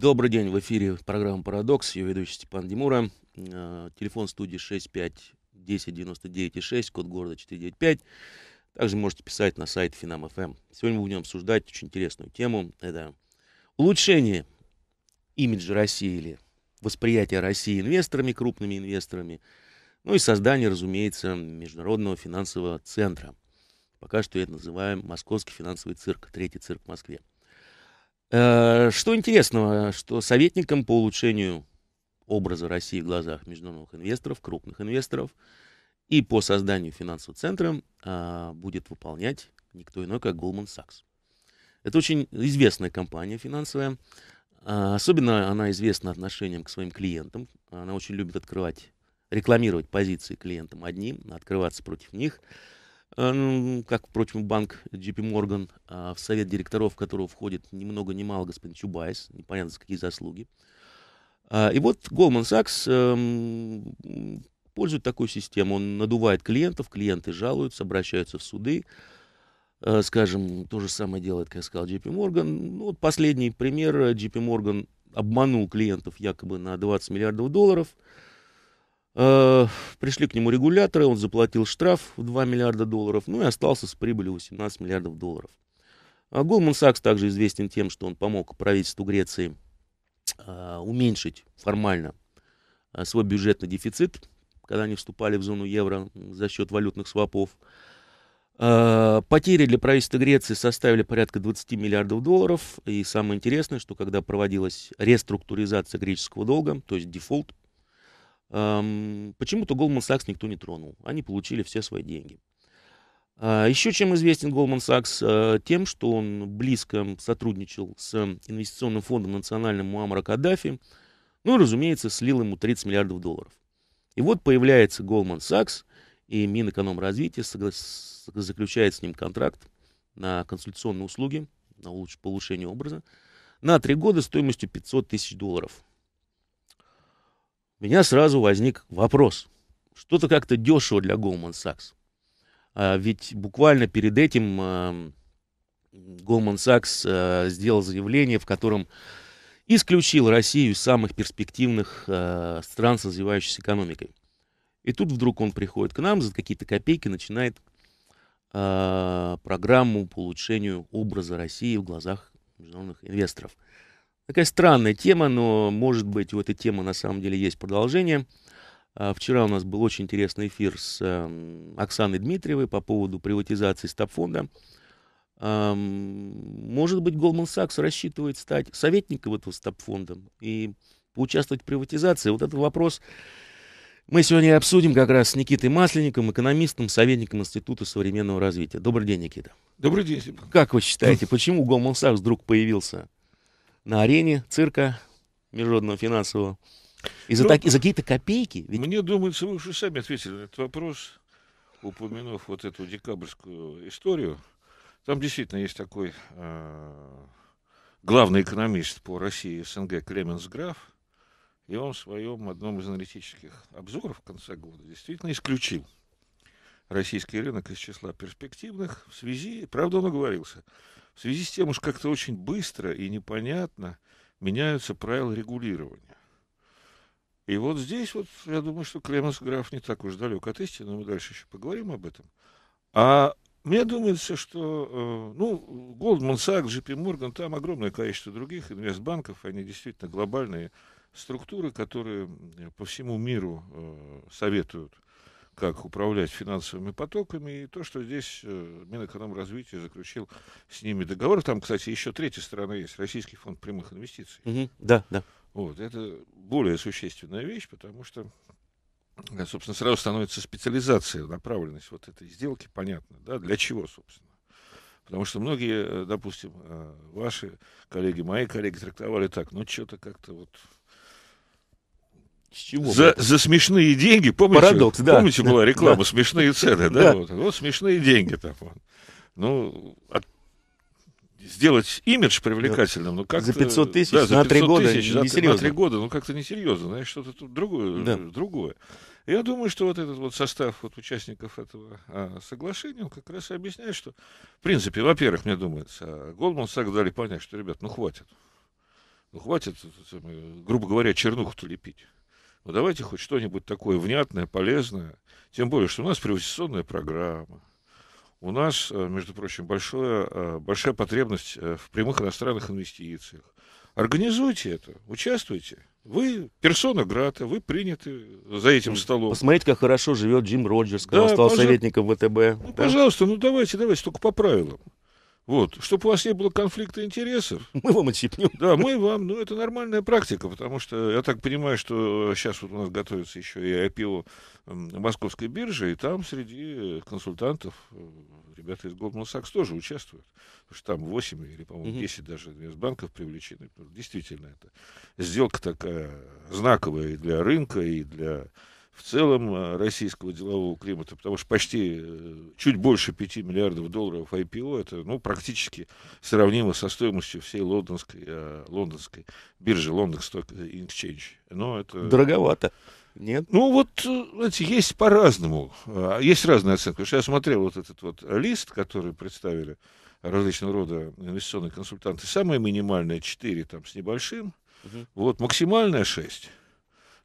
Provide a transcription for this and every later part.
Добрый день, в эфире программа «Парадокс», ее ведущий Степан Демура. Э, телефон студии 6510996, код города 495. Также можете писать на сайт финам.фм. Эм. Сегодня мы будем обсуждать очень интересную тему. Это улучшение имиджа России или восприятие России инвесторами, крупными инвесторами. Ну и создание, разумеется, Международного финансового центра. Пока что это называем Московский финансовый цирк, третий цирк в Москве. Э, что интересного, что советником по улучшению образа России в глазах международных инвесторов, крупных инвесторов и по созданию финансового центра а, будет выполнять никто иной, как Goldman Sachs. Это очень известная компания финансовая. А, особенно она известна отношением к своим клиентам. Она очень любит открывать, рекламировать позиции клиентам одним, открываться против них. Э, ну, как, впрочем, банк JP Morgan, а, в совет директоров которого входит ни много ни мало господин Чубайс, непонятно за какие заслуги. А, и вот Goldman Sachs эм, пользует такую систему. Он надувает клиентов, клиенты жалуются, обращаются в суды. Э, скажем, то же самое делает, как я сказал, JP Morgan. Ну, вот последний пример. JP э, Morgan обманул клиентов якобы на 20 миллиардов долларов – Э, пришли к нему регуляторы, он заплатил штраф в 2 миллиарда долларов, ну и остался с прибылью 18 миллиардов долларов. Голман Сакс также известен тем, что он помог правительству Греции а, уменьшить формально а, свой бюджетный дефицит, когда они вступали в зону евро за счет валютных свопов. А, потери для правительства Греции составили порядка 20 миллиардов долларов. И самое интересное, что когда проводилась реструктуризация греческого долга, то есть дефолт, Эм, почему-то Goldman Sachs никто не тронул. Они получили все свои деньги. Э, еще чем известен Goldman Sachs? Э, тем, что он близко сотрудничал с инвестиционным фондом национальным Муаммара Каддафи. Ну и, разумеется, слил ему 30 миллиардов долларов. И вот появляется Goldman Sachs, и Минэкономразвитие заключает с ним контракт на консультационные услуги, на улучшение образа, на три года стоимостью 500 тысяч долларов у меня сразу возник вопрос. Что-то как-то дешево для Goldman Sachs. А ведь буквально перед этим э, Goldman Sachs э, сделал заявление, в котором исключил Россию из самых перспективных э, стран с развивающейся экономикой. И тут вдруг он приходит к нам за какие-то копейки, начинает программу по улучшению образа России в глазах международных инвесторов – Такая странная тема, но, может быть, у этой темы на самом деле есть продолжение. А, вчера у нас был очень интересный эфир с эм, Оксаной Дмитриевой по поводу приватизации стабфонда. Может быть, Goldman Sachs рассчитывает стать советником этого стабфонда и поучаствовать в приватизации. Вот этот вопрос мы сегодня обсудим как раз с Никитой Масленником, экономистом, советником Института современного развития. Добрый день, Никита. Добрый день, Как вы считаете, почему Goldman Sachs вдруг появился на арене цирка международного финансового. И за, ну, так, и за какие-то копейки. Ведь... Мне думается, вы уже сами ответили на этот вопрос, упомянув вот эту декабрьскую историю. Там действительно есть такой э, главный экономист по России СНГ Клеменс Граф, и он в своем одном из аналитических обзоров в конце года действительно исключил российский рынок из числа перспективных в связи, правда, он оговорился, в связи с тем уж как-то очень быстро и непонятно меняются правила регулирования. И вот здесь вот, я думаю, что Клеменс граф не так уж далек от истины, но мы дальше еще поговорим об этом. А мне думается, что, э, ну, Goldman Sachs, JP Morgan, там огромное количество других инвестбанков, они действительно глобальные структуры, которые по всему миру э, советуют как управлять финансовыми потоками, и то, что здесь э, Минэкономразвитие заключил с ними договор. Там, кстати, еще третья сторона есть, Российский фонд прямых инвестиций. Угу, да, да. Вот, это более существенная вещь, потому что, э, собственно, сразу становится специализация, направленность вот этой сделки, понятно, да, для чего, собственно. Потому что многие, э, допустим, ваши коллеги, мои коллеги трактовали так, ну, что-то как-то вот с чего? За, за смешные деньги, помните? Парадокс, да. Помните, была реклама да. «Смешные цены», да? да. Вот, ну, вот смешные деньги там. Ну, от, сделать имидж привлекательным, ну как За 500 тысяч да, за на 3 года тысяч, не за, на 3 года, ну как-то несерьезно, знаешь, что-то тут другое, да. другое. Я думаю, что вот этот вот состав вот участников этого а, соглашения, он как раз и объясняет, что, в принципе, во-первых, мне думается, Голдман Сакс дали понять, что, ребят, ну хватит. Ну хватит, э, грубо говоря, чернуху-то лепить. Ну, давайте хоть что-нибудь такое внятное, полезное. Тем более, что у нас приватизационная программа. У нас, э, между прочим, большое, э, большая потребность э, в прямых иностранных инвестициях. Организуйте это, участвуйте. Вы персона Грата, вы приняты за этим столом. Посмотрите, как хорошо живет Джим Роджерс, когда стал пожалуйста. советником ВТБ. Ну, да? пожалуйста, ну давайте, давайте, только по правилам. Вот, чтобы у вас не было конфликта интересов. Мы вам отщипнем. Да, мы вам. Ну, это нормальная практика, потому что я так понимаю, что сейчас вот у нас готовится еще и IPO Московской биржи, и там среди консультантов э, ребята из Goldman Sachs тоже участвуют. Потому что там 8 или, по-моему, 10 угу. даже инвестбанков привлечены. Действительно, это сделка такая знаковая и для рынка, и для в целом э, российского делового климата, потому что почти э, чуть больше 5 миллиардов долларов IPO, это ну, практически сравнимо со стоимостью всей лондонской, э, лондонской биржи, London Stock Exchange. Но это... Дороговато. Нет? Ну, вот, э, знаете, есть по-разному. А, есть разные оценки. я смотрел вот этот вот лист, который представили различного рода инвестиционные консультанты. Самое минимальное 4 там, с небольшим. Угу. Вот, максимальное 6.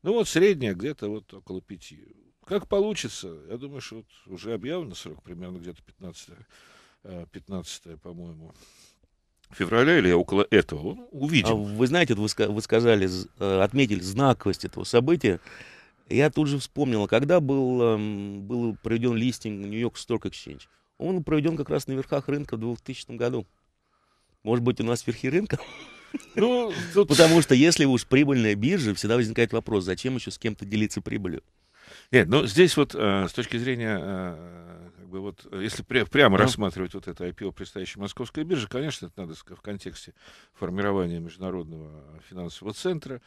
Ну вот средняя где-то вот около пяти. Как получится, я думаю, что вот уже объявлено срок, примерно где-то 15, 15 э, по-моему, февраля или около этого. увидим. А вы знаете, вы, вы сказали, э, отметили знаковость этого события. Я тут же вспомнил, а когда был, эм, был проведен листинг Нью-Йорк Stock Exchange. Он проведен как раз на верхах рынка в 2000 году. Может быть, у нас верхи рынка? Ну, тут... Потому что если уж прибыльная биржа, всегда возникает вопрос, зачем еще с кем-то делиться прибылью? Нет, ну здесь вот э, с точки зрения, э, как бы вот, э, если пря- прямо да. Ну. рассматривать вот это IPO предстоящей московской биржи, конечно, это надо сказать в контексте формирования международного финансового центра.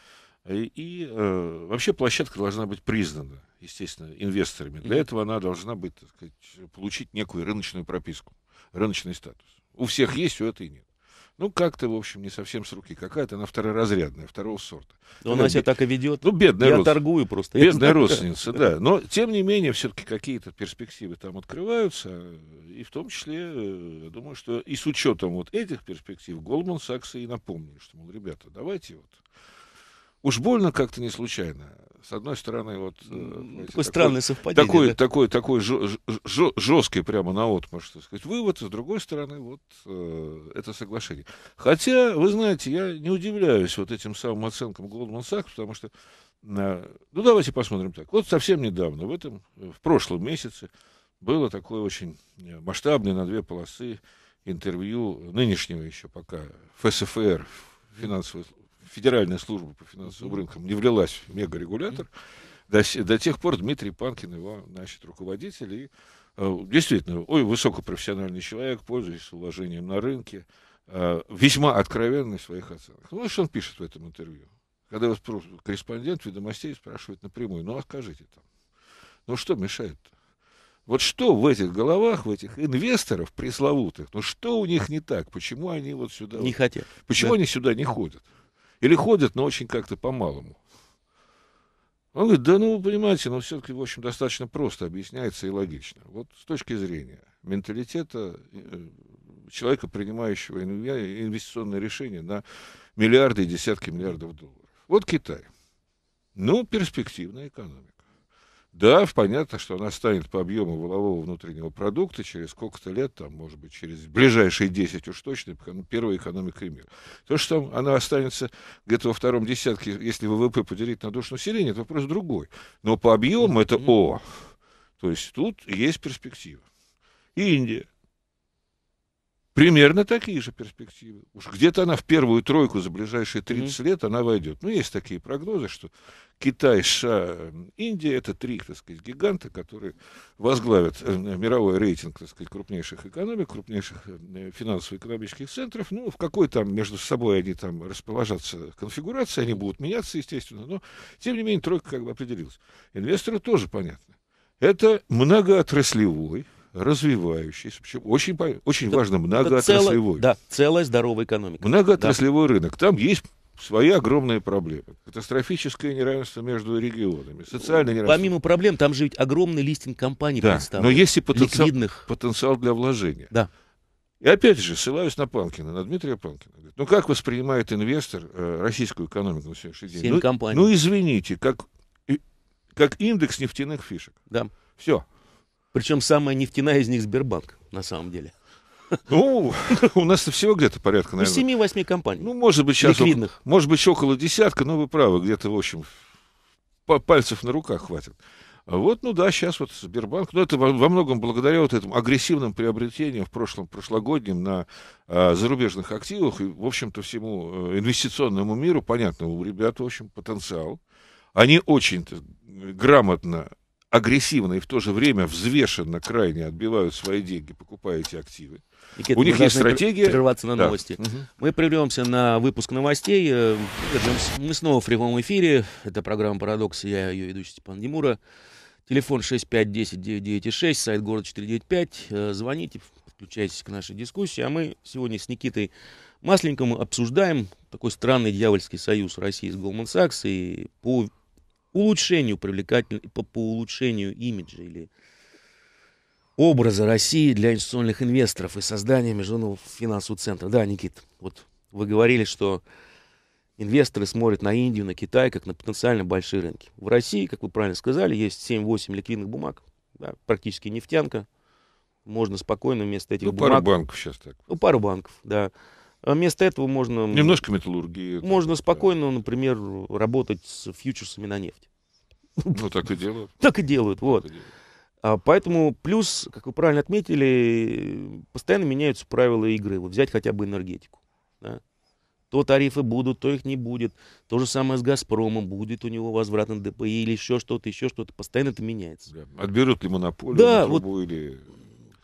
И, и э, вообще площадка должна быть признана, естественно, инвесторами. Для этого она должна быть, так сказать, получить некую рыночную прописку, рыночный статус. У всех есть, у этой нет ну, как-то, в общем, не совсем с руки какая-то, она второразрядная, второго сорта. Но ну, она, она себя так и ведет. Ну, бедная Я родственница. торгую просто. Бедная родственница, да. Но, тем не менее, все-таки какие-то перспективы там открываются, и в том числе, э, я думаю, что и с учетом вот этих перспектив Голдман Сакс и напомнили, что, мол, ребята, давайте вот Уж больно как-то не случайно. С одной стороны, вот... Э, знаете, такое странное совпадение. Такой, да? такой, такой жесткий прямо на отмашь, так сказать, вывод. С другой стороны, вот э, это соглашение. Хотя, вы знаете, я не удивляюсь вот этим самым оценкам Goldman Sachs, потому что... Э, ну, давайте посмотрим так. Вот совсем недавно, в этом, в прошлом месяце, было такое очень масштабное на две полосы интервью нынешнего еще пока ФСФР, финансовой Федеральная служба по финансовым рынкам не влилась в мегарегулятор, до, до тех пор Дмитрий Панкин его, значит, руководитель, и э, действительно, ой, высокопрофессиональный человек, пользуясь уважением на рынке, э, весьма откровенный в своих оценках. Ну, что он пишет в этом интервью? Когда вас корреспондент ведомостей спрашивает напрямую, ну, а скажите там, ну, что мешает-то? Вот что в этих головах, в этих инвесторов пресловутых, ну что у них не так? Почему они вот сюда... Не вот, хотят. Почему да. они сюда не ходят? Или ходят, но очень как-то по-малому. Он говорит, да ну, вы понимаете, но ну, все-таки, в общем, достаточно просто объясняется и логично. Вот с точки зрения менталитета э, человека, принимающего инвестиционные решения на миллиарды и десятки миллиардов долларов. Вот Китай. Ну, перспективная экономика. Да, понятно, что она станет по объему волового внутреннего продукта через сколько-то лет, там, может быть, через ближайшие 10 уж точно, ну, первая экономика мира. То, что там она останется где-то во втором десятке, если ВВП поделить на душу населения, это вопрос другой. Но по объему это О. То есть тут есть перспектива. Индия примерно такие же перспективы. Уж где-то она в первую тройку за ближайшие 30 mm-hmm. лет она войдет. Ну, есть такие прогнозы, что Китай, США, Индия – это три, так сказать, гиганта, которые возглавят э, мировой рейтинг, так сказать, крупнейших экономик, крупнейших э, финансово-экономических центров. Ну, в какой там между собой они там расположатся конфигурации, они будут меняться, естественно, но, тем не менее, тройка как бы определилась. Инвестору тоже понятно. Это многоотраслевой, развивающийся, причем очень, очень это, важно многоотраслевой. Цело, да, целая здоровая экономика. Многоотраслевой да. рынок. Там есть свои огромные проблемы. Катастрофическое неравенство между регионами, социальное неравенство. Помимо проблем, там же ведь огромный листинг компаний да, представлен. но есть и потенциал, ликвидных. потенциал для вложения. Да. И опять же, ссылаюсь на Панкина, на Дмитрия Панкина. ну как воспринимает инвестор э, российскую экономику на сегодняшний день? Семь ну, компаний. ну извините, как, как индекс нефтяных фишек. Да. Все. Причем самая нефтяная из них Сбербанк, на самом деле. Ну, у нас всего где-то порядка, наверное. Ну, 7-8 компаний. Ну, может быть, сейчас... Ликвидных. Около, может быть, еще около десятка, но вы правы, где-то, в общем, пальцев на руках хватит. А вот, ну да, сейчас вот Сбербанк, ну это во, многом благодаря вот этому агрессивным приобретениям в прошлом, прошлогоднем на а, зарубежных активах, и, в общем-то, всему э, инвестиционному миру, понятно, у ребят, в общем, потенциал. Они очень грамотно агрессивно и в то же время взвешенно крайне отбивают свои деньги, покупая эти активы. Никита, У них есть стратегия. Прерваться на да. новости. Угу. Мы прервемся на выпуск новостей. Э, мы снова в прямом эфире. Это программа «Парадокс». Я ее ведущий Степан Демура. Телефон 6510996, сайт город 495. Э, звоните, подключайтесь к нашей дискуссии. А мы сегодня с Никитой Масленником обсуждаем такой странный дьявольский союз России с Goldman Sachs. И по улучшению привлекательности, по, по улучшению имиджа или образа России для институциональных инвесторов и создания Международного финансового центра. Да, Никит, вот вы говорили, что инвесторы смотрят на Индию, на Китай, как на потенциально большие рынки. В России, как вы правильно сказали, есть 7-8 ликвидных бумаг, да, практически нефтянка. Можно спокойно вместо этих ну, бумаг... пару банков сейчас так. Ну, пару банков, да. А вместо этого можно... Немножко металлургии. Можно спокойно, например, работать с фьючерсами на нефть. Ну, так и делают. Так и делают, вот. А, поэтому плюс, как вы правильно отметили, постоянно меняются правила игры. Вот взять хотя бы энергетику. Да? То тарифы будут, то их не будет. То же самое с «Газпромом». Будет у него возврат на ДПИ или еще что-то, еще что-то. Постоянно это меняется. Отберут ли монополию да, вот, или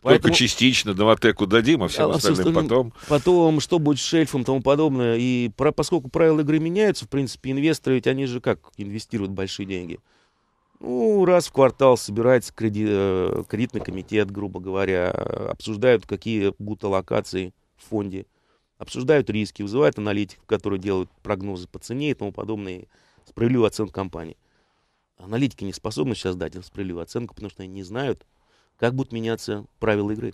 Поэтому... Только частично Новотеку дадим, а все а, остальным, потом. Потом, что будет с шельфом и тому подобное. И про, поскольку правила игры меняются, в принципе, инвесторы, ведь они же как инвестируют большие деньги? Ну, раз в квартал собирается креди... Э, кредитный комитет, грубо говоря, обсуждают, какие будут аллокации в фонде, обсуждают риски, вызывают аналитиков, которые делают прогнозы по цене и тому подобное, и справедливую оценку компании. Аналитики не способны сейчас дать справедливую оценку, потому что они не знают, как будут меняться правила игры.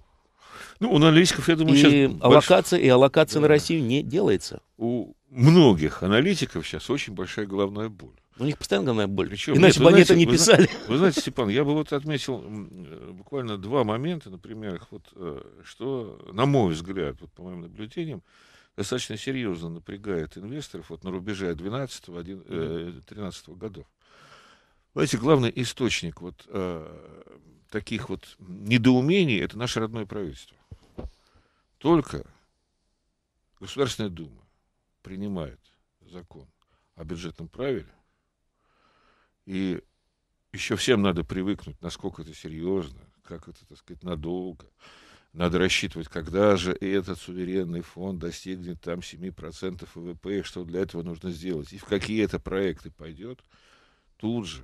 Ну, у аналитиков, я думаю, и сейчас... Аллокация, больш... И аллокация да. на Россию не делается. У многих аналитиков сейчас очень большая головная боль. У них постоянно головная боль. Причем, Иначе нет, бы они это не вы писали. Знаете, вы знаете, Степан, я бы вот отметил э, буквально два момента, например, вот, э, что, на мой взгляд, вот, по моим наблюдениям, достаточно серьезно напрягает инвесторов вот, на рубеже 12-13 э, годов. Знаете, главный источник вот, таких вот недоумений, это наше родное правительство. Только Государственная Дума принимает закон о бюджетном правиле, и еще всем надо привыкнуть, насколько это серьезно, как это, так сказать, надолго. Надо рассчитывать, когда же этот суверенный фонд достигнет там 7% ВВП, и что для этого нужно сделать, и в какие это проекты пойдет, тут же,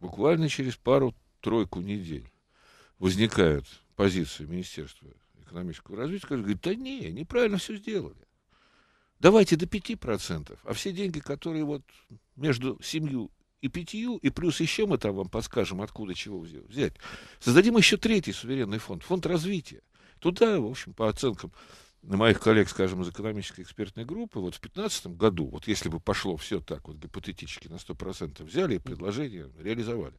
буквально через пару-тройку недель, возникает позиция Министерства экономического развития, которое говорит, да не, неправильно все сделали. Давайте до 5%, а все деньги, которые вот между семью и пятью, и плюс еще мы там вам подскажем, откуда чего взять. Создадим еще третий суверенный фонд, фонд развития. Туда, в общем, по оценкам моих коллег, скажем, из экономической экспертной группы, вот в 2015 году, вот если бы пошло все так, вот гипотетически на 100% взяли и предложение реализовали,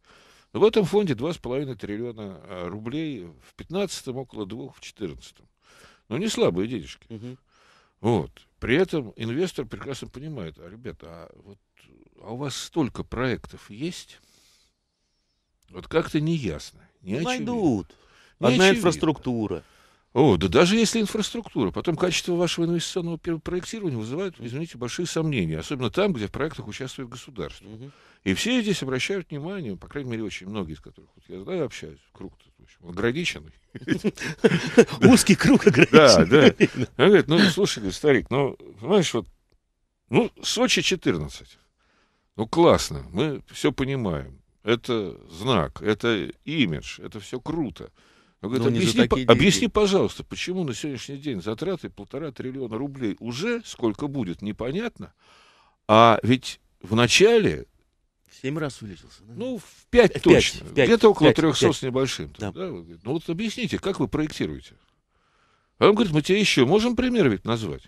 в этом фонде 2,5 триллиона э, рублей, в 15-м около 2, в 14-м. Ну, не слабые денежки. Угу. Вот. При этом инвестор прекрасно понимает, а, ребята, а, вот, а у вас столько проектов есть, вот как-то неясно, не Войдут. Одна очевидно. инфраструктура. О, да даже если инфраструктура, потом качество вашего инвестиционного проектирования вызывает, извините, большие сомнения, особенно там, где в проектах участвует государство. Угу. И все здесь обращают внимание, по крайней мере, очень многие из которых, вот я знаю, общаюсь, круг общем, ограниченный. Узкий круг ограниченный. Да, да. Она говорит, ну, слушай, старик, ну, понимаешь, вот, ну, Сочи 14. Ну, классно, мы все понимаем. Это знак, это имидж, это все круто. Он говорит, Но объясни, по, объясни, пожалуйста, почему на сегодняшний день затраты полтора триллиона рублей уже сколько будет, непонятно. А ведь в начале... семь раз увеличился. Да? Ну, в пять 5, точно. 5, Где-то около 5, 300 с небольшим. Да. Да? Ну вот объясните, как вы проектируете? А он говорит, мы тебе еще можем пример ведь назвать.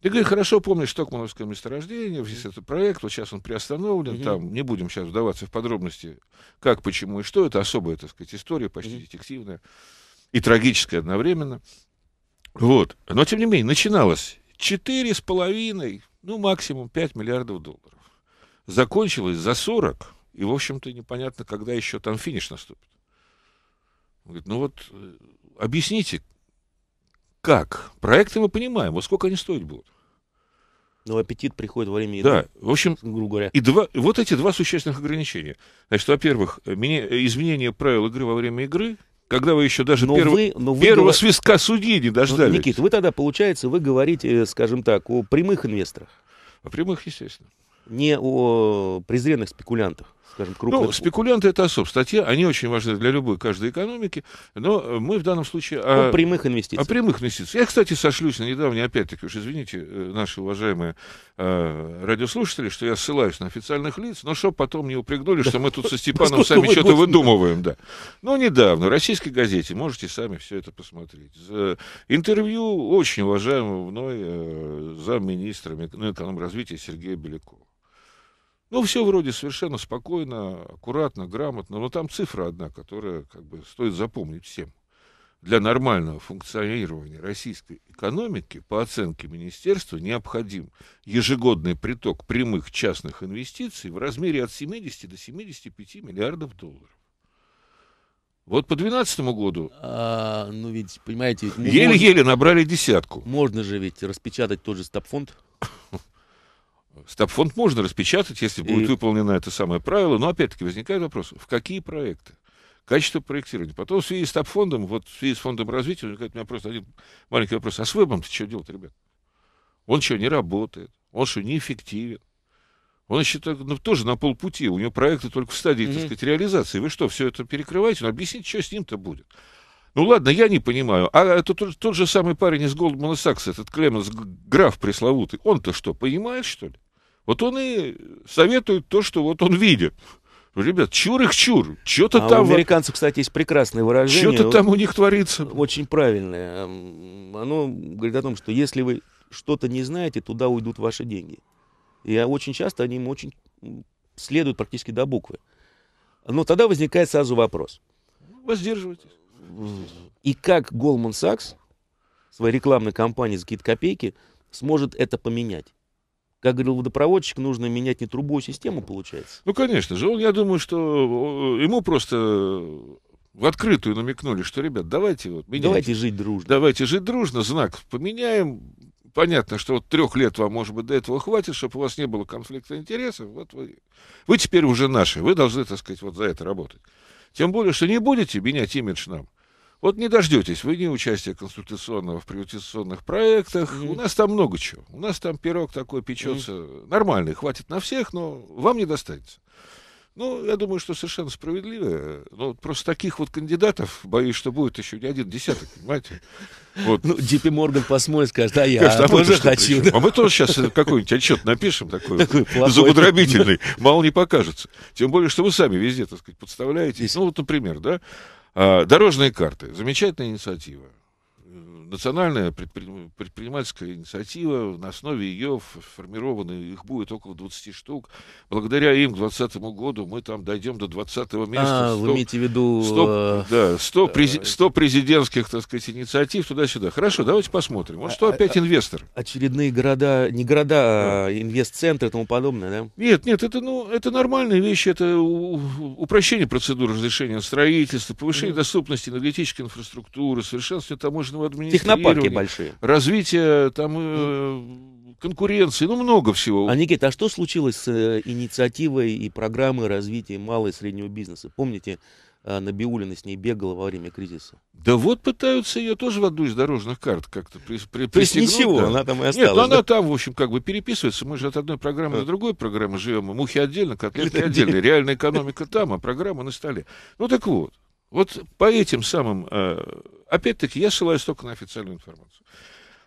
Ты говоришь, хорошо помнишь, Штокмановское месторождение, весь этот проект, вот сейчас он приостановлен, mm там не будем сейчас вдаваться в подробности, как, почему и что, это особая, так сказать, история, почти mm детективная и трагическая одновременно. Вот, но тем не менее, начиналось 4,5, ну максимум 5 миллиардов долларов. Закончилось за 40, и, в общем-то, непонятно, когда еще там финиш наступит. Он говорит, ну вот э, объясните, как? Проекты мы понимаем, вот сколько они стоить будут. Но ну, аппетит приходит во время еды. Да, в общем, грубо говоря. И два, вот эти два существенных ограничения. Значит, во-первых, изменение правил игры во время игры, когда вы еще даже но перв... вы, но вы первого говор... свистка судьи не ну, дождались. Но, Никит, вы тогда, получается, вы говорите, э, скажем так, о прямых инвесторах. О прямых, естественно. Не о э, презренных спекулянтах скажем, ну, крупных... Ну, спекулянты — это особ. Статья, они очень важны для любой, каждой экономики, но э, мы в данном случае... О, а, о прямых инвестициях. О прямых инвестициях. Я, кстати, сошлюсь на недавнее, опять-таки, уж извините, э, наши уважаемые э, радиослушатели, что я ссылаюсь на официальных лиц, но чтобы потом не упрекнули, что мы тут со Степаном сами что-то выдумываем, да. Ну недавно в российской газете, можете сами все это посмотреть. Интервью очень уважаемого мной э, замминистра развития Сергея Белякова. Ну, все вроде совершенно спокойно, аккуратно, грамотно, но там цифра одна, которая как бы стоит запомнить всем. Для нормального функционирования российской экономики, по оценке министерства, необходим ежегодный приток прямых частных инвестиций в размере от 70 до 75 миллиардов долларов. Вот по 2012 году... А, ну ведь, понимаете... Еле-еле набрали десятку. Можно же ведь распечатать тот же стабфонд Стабфонд можно распечатать, если будет и... выполнено это самое правило, но опять-таки возникает вопрос, в какие проекты? Качество проектирования. Потом в связи с тап вот в связи с фондом развития, возникает у меня просто один маленький вопрос. А с вебом-то что делать, ребят? Он что, не работает? Он что, неэффективен? Он еще так, ну, тоже на полпути. У него проекты только в стадии, mm-hmm. так сказать, реализации. Вы что, все это перекрываете? Ну, объясните, что с ним-то будет. Ну ладно, я не понимаю. А это тот, тот же самый парень из Goldman Sachs, этот Клеменс Граф пресловутый, он-то что, понимает, что ли? Вот он и советует то, что вот он видит. Ребят, чур их чур. Что-то а там... У американцев, кстати, есть прекрасное выражение. Что-то там у них творится. Очень правильное. Оно говорит о том, что если вы что-то не знаете, туда уйдут ваши деньги. И очень часто они им очень следуют практически до буквы. Но тогда возникает сразу вопрос. Воздерживайтесь. И как Goldman Sachs, своей рекламной кампании за какие-то копейки, сможет это поменять? как говорил водопроводчик, нужно менять не трубу, а систему, получается. Ну, конечно же. я думаю, что э, ему просто в открытую намекнули, что, ребят, давайте вот меняйте. Давайте жить дружно. Давайте жить дружно, знак поменяем. Понятно, что вот трех лет вам, может быть, до этого хватит, чтобы у вас не было конфликта интересов. Вот вы, вы теперь уже наши, вы должны, так сказать, вот за это работать. Тем более, что не будете менять имидж нам. Вот не дождетесь вы не участия консультационного в приватизационных проектах. Mm-hmm. У нас там много чего. У нас там пирог такой печется mm-hmm. нормальный, хватит на всех, но вам не достанется. Ну, я думаю, что совершенно справедливо. Ну, просто таких вот кандидатов, боюсь, что будет еще не один десяток, понимаете? Вот. Ну, Диппи Морган посмотрит, скажет, а я Конечно, а тоже хочу. Да. А мы тоже сейчас а какой-нибудь отчет напишем такой, такой зубодробительный, мало не покажется. Тем более, что вы сами везде, так сказать, подставляете. Ну, вот, например, да, а, дорожные карты. Замечательная инициатива национальная предпринимательская инициатива, на основе ее формированы, их будет около 20 штук. Благодаря им к 2020 году мы там дойдем до 20 места. А, 100, вы имеете в виду... 100, э, да, 100, э, прези, 100 э, президентских, так сказать, инициатив туда-сюда. Хорошо, давайте посмотрим. Вот а, что а, опять а, инвестор. Очередные города, не города, а центры и тому подобное, да? Нет, нет, это, ну, это нормальные вещи, это упрощение процедур разрешения строительства, повышение mm. доступности энергетической инфраструктуры, совершенствование таможенного администрации технопарки большие. Развитие там э, конкуренции, ну много всего. А Никита, а что случилось с э, инициативой и программой развития малого и среднего бизнеса? Помните, э, Набиулина с ней бегала во время кризиса? Да вот пытаются ее тоже в одну из дорожных карт как-то при, при, То есть ничего, да. она там и осталась. Нет, ну, да? она там, в общем, как бы переписывается. Мы же от одной программы до другой программы живем. Мухи отдельно, котлеты отдельно. Реальная экономика там, а программа на столе. Ну так вот, вот по этим самым, э, опять-таки, я ссылаюсь только на официальную информацию.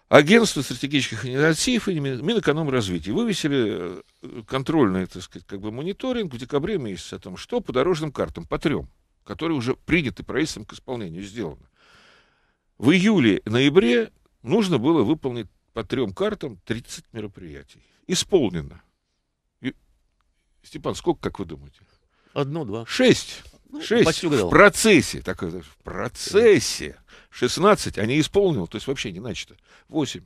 Агентство стратегических инициатив и Минэкономразвития вывесили э, контрольный, так сказать, как бы мониторинг в декабре месяце о том, что по дорожным картам, по трем, которые уже приняты правительством к исполнению, сделано. В июле-ноябре нужно было выполнить по трем картам 30 мероприятий. Исполнено. И... Степан, сколько, как вы думаете? Одно, два. Шесть. Ну, Шесть в процессе, так э, в процессе. 16, а не исполнил, то есть вообще не начато. 8.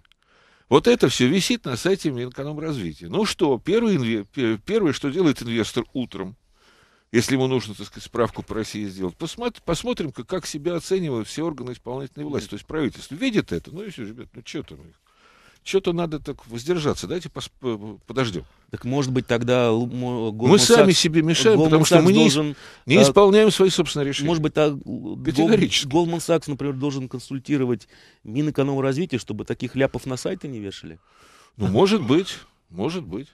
Вот это все висит на сайте Минэкономразвития. Ну что, первый, первое, что делает инвестор утром, если ему нужно, так сказать, справку по России сделать, посмотри, посмотрим, как, как себя оценивают все органы исполнительной власти, то есть правительство. Видит это, ну и все, ребят, ну что там их? что-то надо так воздержаться, давайте подождем. Так может быть тогда Goldman Мы сами себе мешаем, потому что мы должен, не, не э, исполняем свои собственные решения. Может быть, так Категорически. Goldman Sachs, например, должен консультировать Минэкономразвития, чтобы таких ляпов на сайты не вешали? Ну, может быть, может быть.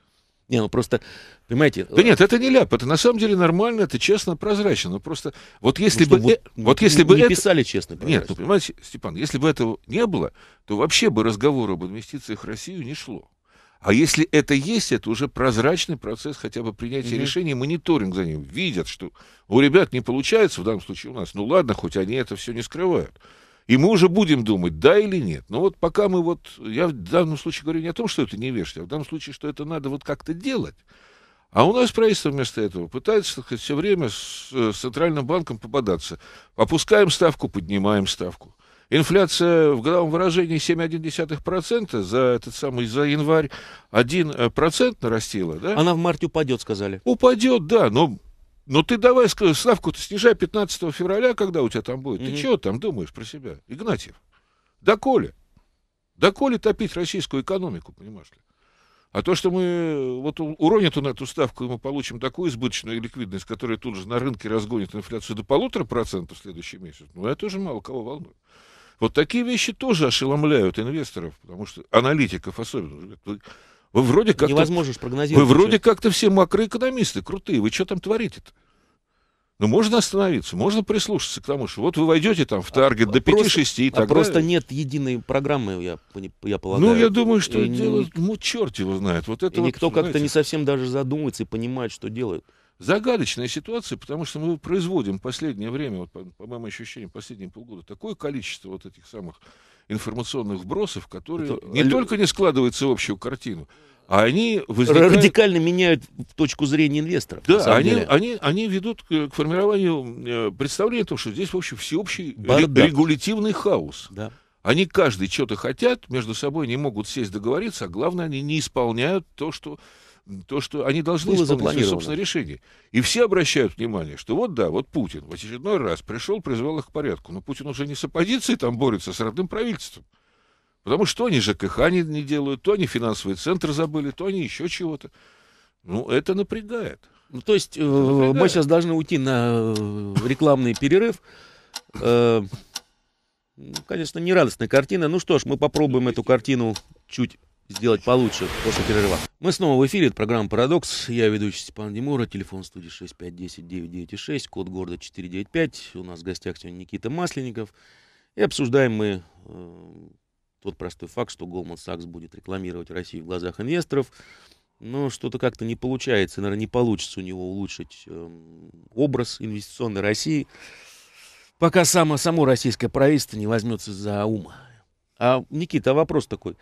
Не, ну просто, понимаете... Да э, нет, это не ляп, это на самом деле нормально, это честно, прозрачно. Но ну, просто вот ну если ну, бы... Вот, э, вот если не, бы... Не это... писали честно, прозрачно. Нет, ну понимаете, Степан, если бы этого не было, то вообще бы разговор об инвестициях в Россию не шло. А если это есть, это уже прозрачный процесс хотя бы принятия mm-hmm. решений, мониторинг за ним. Видят, что у ребят не получается, в данном случае у нас, ну ладно, хоть они это все не скрывают. И мы уже будем думать, да или нет. Но вот пока мы вот... Я в данном случае говорю не о том, что это не вешать, а в данном случае, что это надо вот как-то делать. А у нас правительство вместо этого пытается хоть все время с, э, с Центральным банком попадаться. Опускаем ставку, поднимаем ставку. Инфляция в годовом выражении 7,1% за этот самый, за январь 1% э, нарастила, да? Она в марте упадет, сказали. Упадет, да, но ну ты давай ставку-то снижай 15 февраля, когда у тебя там будет. Угу. Ты чего там думаешь про себя, Игнатьев? Доколе? Доколе топить российскую экономику, понимаешь ли? А то, что мы вот уронит он эту ставку, и мы получим такую избыточную ликвидность, которая тут же на рынке разгонит инфляцию до полутора процентов в следующий месяц, ну это уже мало кого волнует. Вот такие вещи тоже ошеломляют инвесторов, потому что аналитиков особенно. Вы вроде как Невозможно прогнозировать. Вы вроде как-то все макроэкономисты крутые. Вы что там творите-то? Ну, можно остановиться, можно прислушаться к тому, что вот вы войдете там в а таргет а, до 5-6 и так а просто нет единой программы, я, я полагаю. Ну, я думаю, что и, дело, не... ну, черт его знает. Вот это и вот, никто как-то не совсем даже задумывается и понимает, что делает. Загадочная ситуация, потому что мы производим в последнее время, вот, по, по моим ощущениям, последние полгода, такое количество вот этих самых информационных вбросов, которые Это... не только не складываются в общую картину, а они возникают... радикально меняют точку зрения инвесторов. Да, они, они, они ведут к формированию э, представления о том, что здесь, в общем, всеобщий Бардак. регулятивный хаос. Да. Они каждый что-то хотят, между собой не могут сесть договориться, а главное, они не исполняют то, что то, что они должны Было исполнять собственное решение. И все обращают внимание, что вот да, вот Путин в очередной раз пришел, призвал их к порядку. Но Путин уже не с оппозицией там борется, а с родным правительством. Потому что они ЖКХ не, не делают, то они финансовый центр забыли, то они еще чего-то. Ну, это напрягает. Ну, то есть э, напрягает. мы сейчас должны уйти на э, рекламный перерыв. Э, ну, конечно, нерадостная картина. Ну что ж, мы попробуем эту картину чуть сделать получше после перерыва. Мы снова в эфире, это программа «Парадокс». Я ведущий Степан Демура, телефон студии 6510996, код города 495. У нас в гостях сегодня Никита Масленников. И обсуждаем мы э, тот простой факт, что Goldman Sachs будет рекламировать Россию в глазах инвесторов. Но что-то как-то не получается, наверное, не получится у него улучшить э, образ инвестиционной России, пока само, само российское правительство не возьмется за ум. А, Никита, а вопрос такой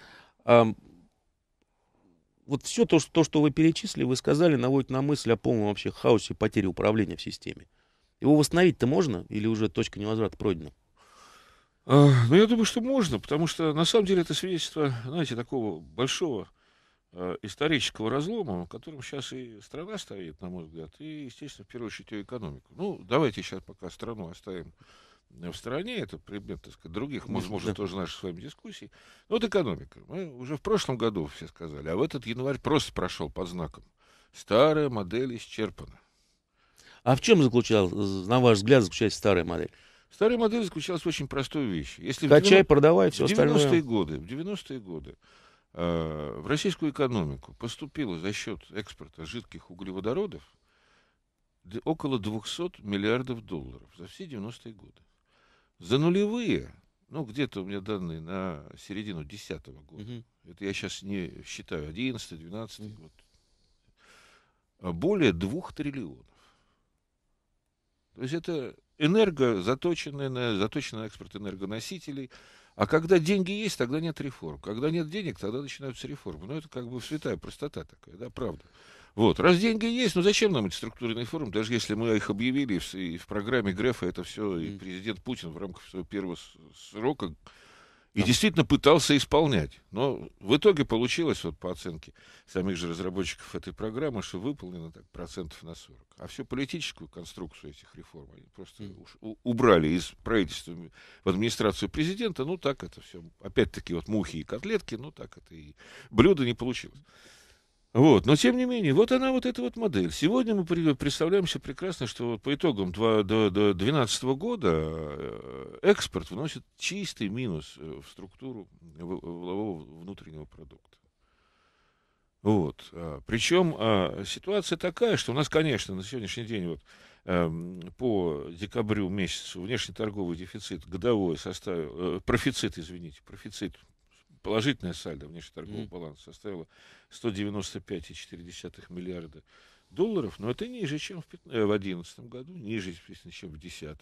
вот все то, что, то, что вы перечислили, вы сказали, наводит на мысль о полном вообще хаосе и потере управления в системе. Его восстановить-то можно или уже точка невозврата пройдена? А, ну, я думаю, что можно, потому что на самом деле это свидетельство, знаете, такого большого э, исторического разлома, в котором сейчас и страна стоит, на мой взгляд, и, естественно, в первую очередь ее экономику. Ну, давайте сейчас пока страну оставим Э, в стране, это предмет, так сказать, других, может, может да. тоже наших с вами дискуссий. Ну, вот экономика. Мы уже в прошлом году все сказали, а в этот январь просто прошел под знаком. Старая модель исчерпана. А в чем заключалась, на ваш взгляд, заключается старая модель? Старая модель заключалась в очень простой вещи. Если Качай, 90, продавай, все остальное. годы, в 90-е годы э, в российскую экономику поступило за счет экспорта жидких углеводородов около 200 миллиардов долларов за все 90-е годы. За нулевые, ну, где-то у меня данные на середину десятого года. Угу. Это я сейчас не считаю, 11 12 угу. год. Более двух триллионов. То есть это энерго, заточенная на, заточенная на экспорт энергоносителей. А когда деньги есть, тогда нет реформ. Когда нет денег, тогда начинаются реформы. Ну, это как бы святая простота такая, да, правда. Вот. Раз деньги есть, ну зачем нам эти структурные формы, даже если мы их объявили в, и в программе Грефа, это все, и президент Путин в рамках своего первого срока и действительно пытался исполнять. Но в итоге получилось, вот по оценке самих же разработчиков этой программы, что выполнено так, процентов на 40. А всю политическую конструкцию этих реформ они просто уж убрали из правительства в администрацию президента. Ну так это все. Опять-таки вот мухи и котлетки, ну так это и блюдо не получилось. Вот, но тем не менее, вот она вот эта вот модель. Сегодня мы представляемся прекрасно, что по итогам 2012 года э, экспорт вносит чистый минус э, в структуру валового внутреннего продукта. Вот. А, причем а, ситуация такая, что у нас, конечно, на сегодняшний день вот эм, по декабрю месяцу внешнеторговый дефицит годовой составил, э, профицит, извините, профицит, положительная сальдо внешнеторгового mm. баланса составила. 195,4 миллиарда долларов, но это ниже, чем в 2011 э, году, ниже, чем в 2010.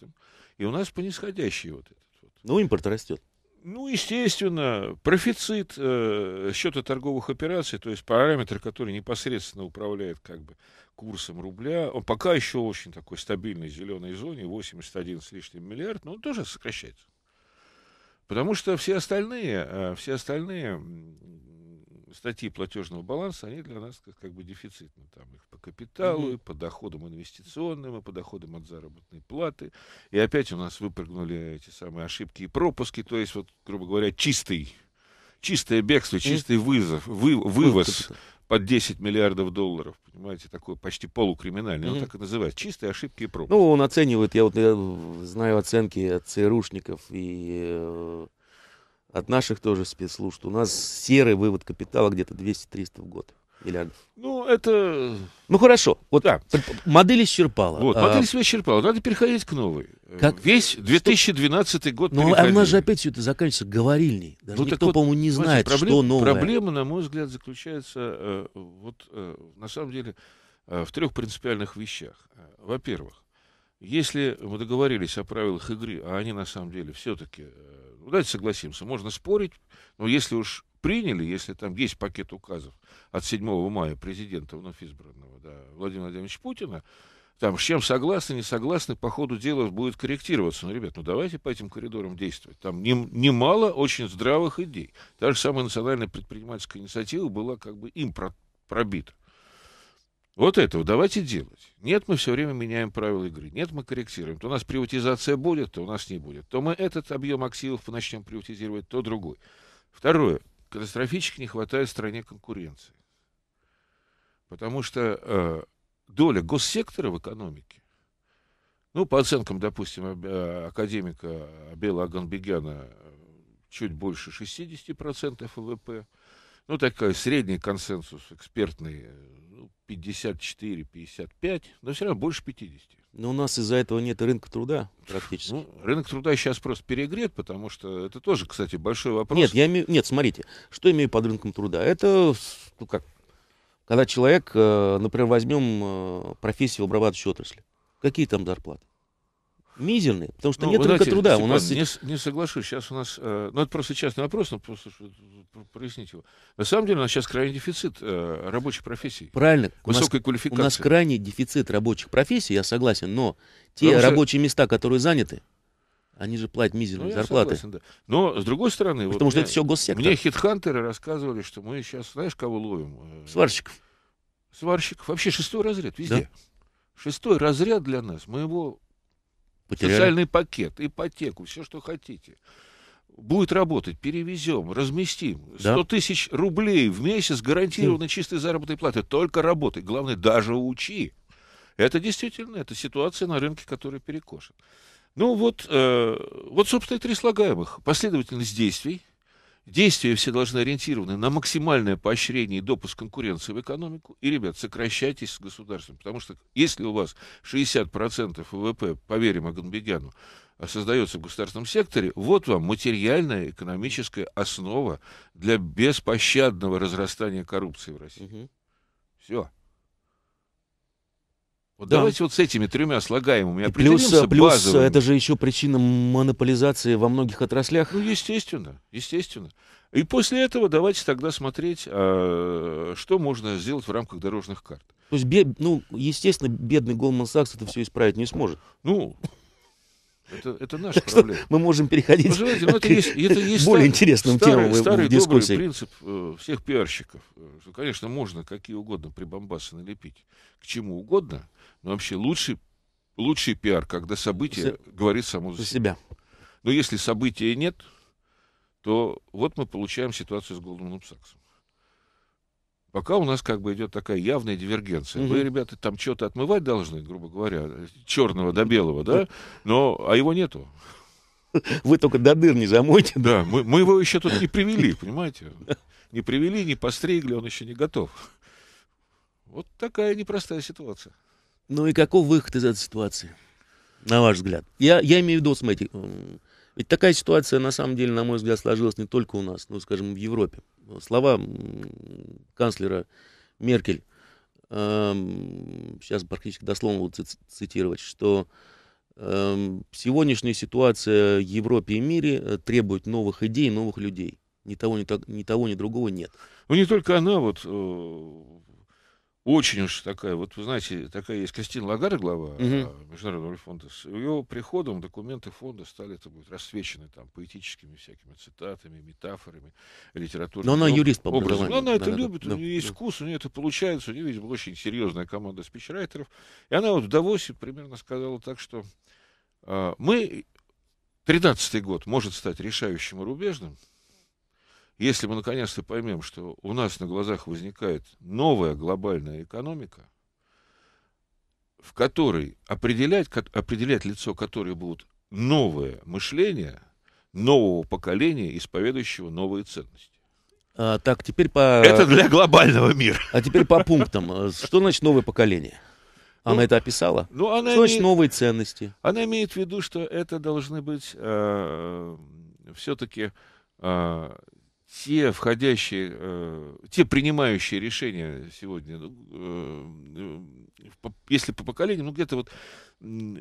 И у нас по нисходящей вот этот вот. Ну, импорт растет. Ну, естественно, профицит э, счета торговых операций, то есть параметр, который непосредственно управляет как бы курсом рубля, он пока еще очень такой стабильный в зеленой зоне, 81 с лишним миллиард, но он тоже сокращается. Потому что все остальные, э, все остальные статьи платежного баланса, они для нас как, как бы дефицитны. Там их по капиталу, mm-hmm. и по доходам инвестиционным, и по доходам от заработной платы. И опять у нас выпрыгнули эти самые ошибки и пропуски. То есть, вот, грубо говоря, чистый, чистое бегство, чистый mm-hmm. вызов, вы, вывоз mm-hmm. под 10 миллиардов долларов. Понимаете, такое почти полукриминальное. Mm-hmm. Он так и называет. Чистые ошибки и пропуски. Ну, он оценивает, я вот я э, знаю оценки от ЦРУшников и э, от наших тоже спецслужб. У нас серый вывод капитала где-то 200-300 в год миллиардов. Ну, это... Ну, хорошо. Вот да. модель исчерпала. Вот, а модель а... себя исчерпала. Надо переходить к новой. Как... Весь 2012 что... год Ну, а у нас же опять все это заканчивается говорильней. Даже ну, никто, вот, по-моему, не знает, смотрите, проблем, что новое. Проблема, на мой взгляд, заключается э, вот э, на самом деле э, в трех принципиальных вещах. Э, во-первых, если мы договорились о правилах игры, а они на самом деле все-таки э, ну, давайте согласимся, можно спорить, но если уж приняли, если там есть пакет указов от 7 мая президента вновь избранного да, Владимира Владимировича Путина, там с чем согласны, не согласны, по ходу дела будет корректироваться. Ну, ребят, ну давайте по этим коридорам действовать. Там немало очень здравых идей. Та же самая национальная предпринимательская инициатива была как бы им пробита. Вот этого давайте делать. Нет, мы все время меняем правила игры. Нет, мы корректируем. То у нас приватизация будет, то у нас не будет. То мы этот объем активов начнем приватизировать, то другой. Второе. Катастрофически не хватает стране конкуренции. Потому что э, доля госсектора в экономике, ну, по оценкам, допустим, э, академика Бела Аганбегяна, э, чуть больше 60% ВВП, ну, такой средний консенсус экспертный, 54-55, э, ну, но все равно больше 50. Но у нас из-за этого нет рынка труда практически. Ну, рынок труда сейчас просто перегрет, потому что это тоже, кстати, большой вопрос. Нет, я имею... нет, смотрите, что я имею под рынком труда? Это, ну как, когда человек, э, например, возьмем э, профессию в обрабатывающей отрасли. Какие там зарплаты? мизерный, потому что ну, нет знаете, рынка труда. Степан, у нас... не, не соглашусь, сейчас у нас... Э, ну, это просто частный вопрос, но просто э, прояснить его. На самом деле у нас сейчас крайний дефицит э, рабочих профессий. Правильно. Высокой у нас, квалификации. У нас крайний дефицит рабочих профессий, я согласен, но те Потому рабочие места, которые заняты, они же платят мизерные ну, зарплаты. Согласен, да. Но с другой стороны, потому вот что меня, это все госсектор. Мне хитхантеры рассказывали, что мы сейчас, знаешь, кого ловим? Э, Сварщиков. Сварщиков. Вообще шестой разряд везде. Да. Шестой разряд для нас. Мы его Потеряли? Социальный пакет, ипотеку, все, что хотите. Будет работать, перевезем, разместим. 100 да? тысяч рублей в месяц гарантированной хм. чистой заработной платы. Только работай. Главное, даже учи. Это действительно, это ситуация на рынке, которая перекошена. Ну вот, э, вот собственно, и три слагаемых. Последовательность действий, Действия все должны ориентированы на максимальное поощрение и допуск конкуренции в экономику. И, ребят, сокращайтесь с государством. Потому что если у вас 60% ВВП, поверим Аганбегяну, а создается в государственном секторе, вот вам материальная экономическая основа для беспощадного разрастания коррупции в России. Угу. Все. Вот да. давайте вот с этими тремя слагаемыми И плюс, плюс базовыми. это же еще причина монополизации во многих отраслях. Ну, естественно, естественно. И после этого давайте тогда смотреть, а, что можно сделать в рамках дорожных карт. То есть, бед, ну, естественно, бедный Голман Сакс это все исправить не сможет. Ну, это, это наша проблема. Мы можем переходить Понимаете, ну, это к есть, это есть более стар, интересным старый, темам старый, в дискуссии. Добрый принцип э, всех пиарщиков, э, что, конечно, можно какие угодно прибамбасы налепить к чему угодно, но ну, вообще лучший, лучший пиар, когда событие за... говорит само за себя. Но если события нет, то вот мы получаем ситуацию с Голдманом Саксом. Пока у нас как бы идет такая явная дивергенция. Угу. Вы, ребята, там что-то отмывать должны, грубо говоря, черного до белого, да? Но, а его нету. Вы только до дыр не замойте. Да, мы, мы его еще тут не привели, понимаете? Не привели, не постригли, он еще не готов. Вот такая непростая ситуация. Ну и каков выход из этой ситуации, на ваш взгляд? Я, я имею в виду, смотрите, ведь такая ситуация, на самом деле, на мой взгляд, сложилась не только у нас, ну, скажем, в Европе. Слова канцлера Меркель, эм, сейчас практически дословно буду цитировать, что эм, сегодняшняя ситуация в Европе и мире э, требует новых идей, новых людей. Ни того, ни, так, ни того, ни другого нет. Ну, не только она, вот э, очень уж такая, вот вы знаете, такая есть Кристина Лагар, глава угу. Международного фонда. С ее приходом документы фонда стали это будет, расцвечены там поэтическими всякими цитатами, метафорами, литературой. Но она юрист по образованию. Но она это да, любит, да, у нее да, вкус, у нее это получается, у нее ведь очень серьезная команда спичрайтеров. И она вот в Давосе примерно сказала так, что э, мы 13-й год может стать решающим и рубежным, если мы наконец-то поймем, что у нас на глазах возникает новая глобальная экономика, в которой определять, определять лицо которой будут новое мышление нового поколения, исповедующего новые ценности. А, так, теперь по... Это для глобального мира. А теперь по пунктам. Что значит новое поколение? Она ну, это описала? Ну, она что значит имеет, новые ценности? Она имеет в виду, что это должны быть э, все-таки э, те входящие, э, те принимающие решения сегодня, ну, э, если по поколениям ну где-то вот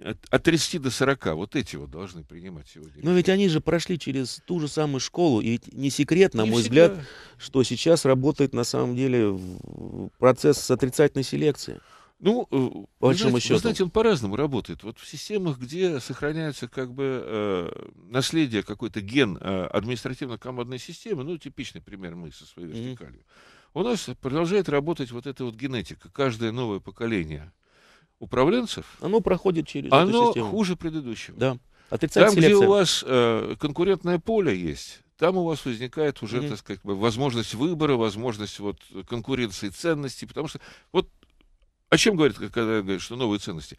от, от 30 до 40, вот эти вот должны принимать сегодня. Решения. Но ведь они же прошли через ту же самую школу, и не секрет, на не мой всегда. взгляд, что сейчас работает на самом деле процесс отрицательной селекции. Ну, о э, вы знаете, Вы знаете, он по-разному работает. Вот в системах, где сохраняется как бы э, наследие, какой-то ген э, административно-командной системы, ну, типичный пример мы со своей вертикалью, mm-hmm. у нас продолжает работать вот эта вот генетика. Каждое новое поколение управленцев... Оно проходит через Оно систему. хуже предыдущего. Да. Отрицает Там, селекция. где у вас э, конкурентное поле есть, там у вас возникает уже, mm-hmm. так сказать, возможность выбора, возможность вот конкуренции ценностей, потому что вот о чем говорит, когда говорит, что новые ценности?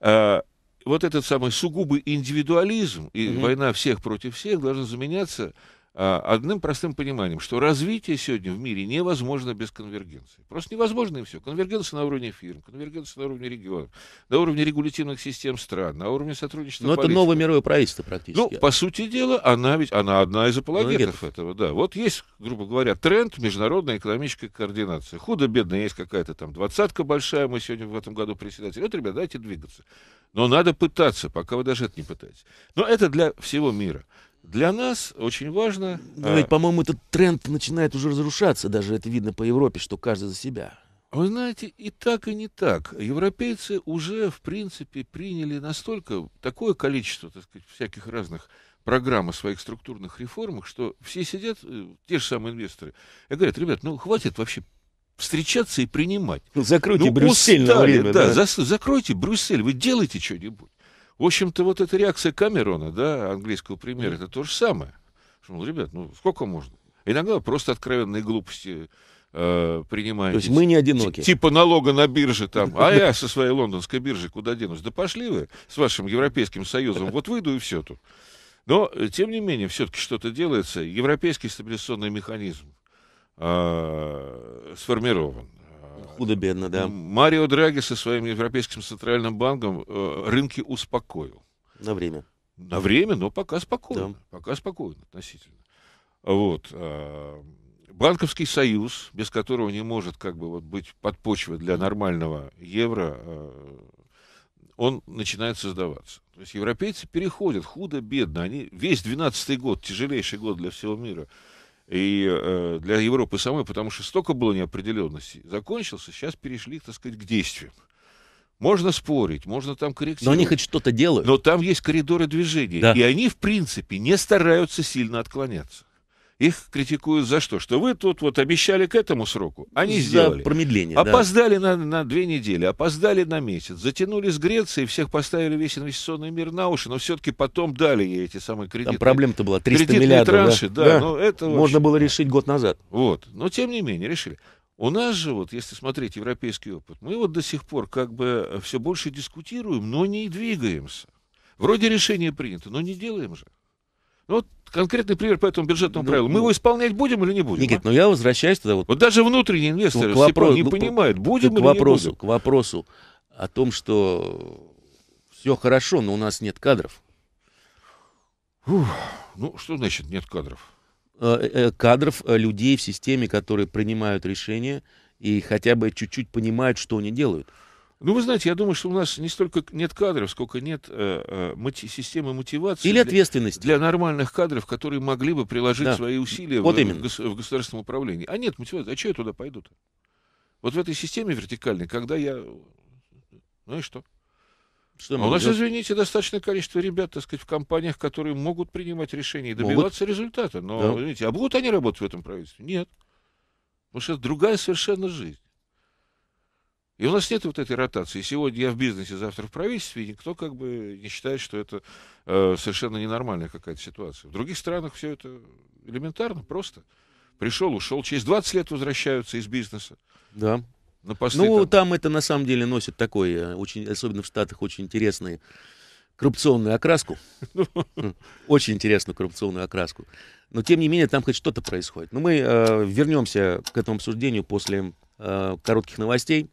А, вот этот самый сугубый индивидуализм и угу. война всех против всех должна заменяться а, одним простым пониманием, что развитие сегодня в мире невозможно без конвергенции. Просто невозможно и все. Конвергенция на уровне фирм, конвергенция на уровне регионов, на уровне регулятивных систем стран, на уровне сотрудничества Но политиков. это новое мировое правительство практически. Ну, по сути дела, она ведь она одна из ну, апологетов этого. Да. Вот есть, грубо говоря, тренд международной экономической координации. Худо-бедно есть какая-то там двадцатка большая, мы сегодня в этом году председатель. Вот, ребята, дайте двигаться. Но надо пытаться, пока вы даже это не пытаетесь. Но это для всего мира. Для нас очень важно... Ну, ведь, э, по-моему, этот тренд начинает уже разрушаться, даже это видно по Европе, что каждый за себя. Вы знаете, и так, и не так. Европейцы уже, в принципе, приняли настолько такое количество, так сказать, всяких разных программ о своих структурных реформах, что все сидят, э, те же самые инвесторы, и говорят, ребят, ну хватит вообще встречаться и принимать. Ну, закройте ну, Брюссель устали, на время. Да, да. За, закройте Брюссель, вы делайте что-нибудь. В общем-то, вот эта реакция Камерона, да, английского премьера, mm. это то же самое. Что, мол, ребят, ну сколько можно? Иногда просто откровенные глупости э, принимаем. То есть мы не одиноки. Типа налога на бирже там. А я со своей лондонской биржей куда денусь? Да пошли вы с вашим Европейским Союзом. Вот выйду и все тут. Но, э, тем не менее, все-таки что-то делается. Европейский стабилизационный механизм э, сформирован. Худо-бедно, да. Марио Драги со своим Европейским центральным банком э, рынки успокоил. На время. На время, но пока спокойно. Да. Пока спокойно относительно. Вот. А, банковский союз, без которого не может как бы вот быть подпочва для нормального евро, а, он начинает создаваться. То есть европейцы переходят худо-бедно. Они весь 12 год, тяжелейший год для всего мира, и э, для Европы самой, потому что столько было неопределенности. Закончился, сейчас перешли, так сказать, к действиям. Можно спорить, можно там корректировать. Но они хоть что-то делают. Но там есть коридоры движения. Да. И они, в принципе, не стараются сильно отклоняться их критикуют за что? Что вы тут вот обещали к этому сроку, они а за сделали. промедление. Опоздали да. на, на две недели, опоздали на месяц, затянули с Греции, всех поставили весь инвестиционный мир на уши, но все-таки потом дали ей эти самые кредиты. Там проблема-то была 300 Кредитные миллиардов. транши, да. да, да. Но это Можно вообще... было решить год назад. Вот, но тем не менее решили. У нас же, вот, если смотреть европейский опыт, мы вот до сих пор как бы э, все больше дискутируем, но не двигаемся. Вроде решение принято, но не делаем же. Ну, вот конкретный пример по этому бюджетному ну, правилу. Мы ну, его исполнять будем или не будем? Никит, а? ну я возвращаюсь туда вот... Вот даже внутренние инвесторы ну, к вопросу, не ну, понимают, будем или вопросу, не будем. К вопросу о том, что все хорошо, но у нас нет кадров. Фух, ну, что значит нет кадров? Э, э, кадров э, людей в системе, которые принимают решения и хотя бы чуть-чуть понимают, что они делают. Ну, вы знаете, я думаю, что у нас не столько нет кадров, сколько нет э, э, системы мотивации. Или ответственности. Для, для нормальных кадров, которые могли бы приложить да. свои усилия вот в, именно. В, гос, в государственном управлении. А нет мотивации. А что я туда пойду-то? Вот в этой системе вертикальной, когда я... Ну и что? Что а у нас, извините, достаточное количество ребят, так сказать, в компаниях, которые могут принимать решения и добиваться могут. результата. Но, да. извините, а будут они работать в этом правительстве? Нет. Потому что это другая совершенно жизнь. И у нас нет вот этой ротации. Сегодня я в бизнесе, завтра в правительстве, и никто как бы не считает, что это э, совершенно ненормальная какая-то ситуация. В других странах все это элементарно, просто. Пришел, ушел, через 20 лет возвращаются из бизнеса. Да. На посты, ну, там... там это на самом деле носит такой, э, очень, особенно в Штатах, очень интересный коррупционную окраску. Хм. Очень интересную коррупционную окраску. Но, тем не менее, там хоть что-то происходит. Но ну, мы э, вернемся к этому обсуждению после э, коротких новостей.